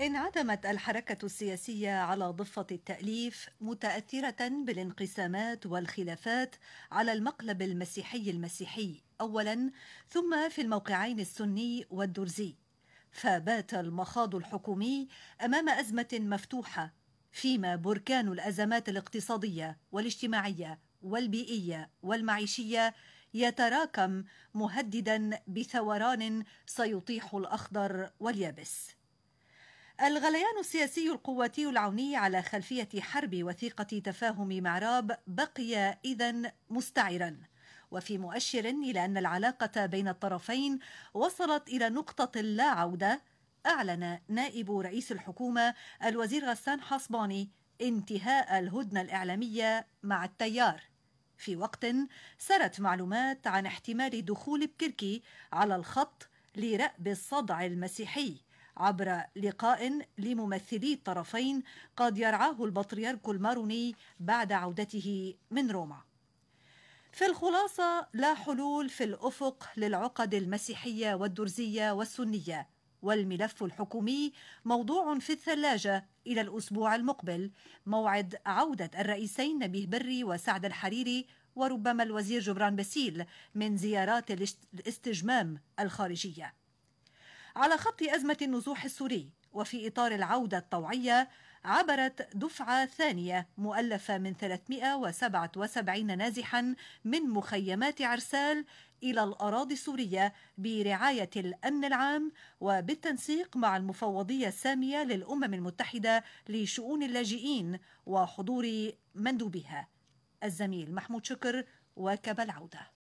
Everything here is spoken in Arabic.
انعدمت الحركة السياسية على ضفة التأليف متأثرة بالانقسامات والخلافات على المقلب المسيحي المسيحي أولا ثم في الموقعين السني والدرزي فبات المخاض الحكومي أمام أزمة مفتوحة فيما بركان الأزمات الاقتصادية والاجتماعية والبيئية والمعيشية يتراكم مهددا بثوران سيطيح الأخضر واليابس الغليان السياسي القواتي العوني على خلفية حرب وثيقة تفاهم معراب بقي إذا مستعرا وفي مؤشر إلى أن العلاقة بين الطرفين وصلت إلى نقطة لا عودة أعلن نائب رئيس الحكومة الوزير غسان حصباني انتهاء الهدنة الإعلامية مع التيار في وقت سرت معلومات عن احتمال دخول بكركي على الخط لرأب الصدع المسيحي عبر لقاء لممثلي الطرفين قد يرعاه البطريرك الماروني بعد عودته من روما في الخلاصة لا حلول في الأفق للعقد المسيحية والدرزية والسنية والملف الحكومي موضوع في الثلاجة إلى الأسبوع المقبل موعد عودة الرئيسين نبيه بري وسعد الحريري وربما الوزير جبران باسيل من زيارات الاستجمام الخارجيه على خط أزمة النزوح السوري وفي إطار العودة الطوعية عبرت دفعة ثانية مؤلفة من 377 نازحا من مخيمات عرسال إلى الأراضي السورية برعاية الأمن العام وبالتنسيق مع المفوضية السامية للأمم المتحدة لشؤون اللاجئين وحضور مندوبها الزميل محمود شكر واكب العوده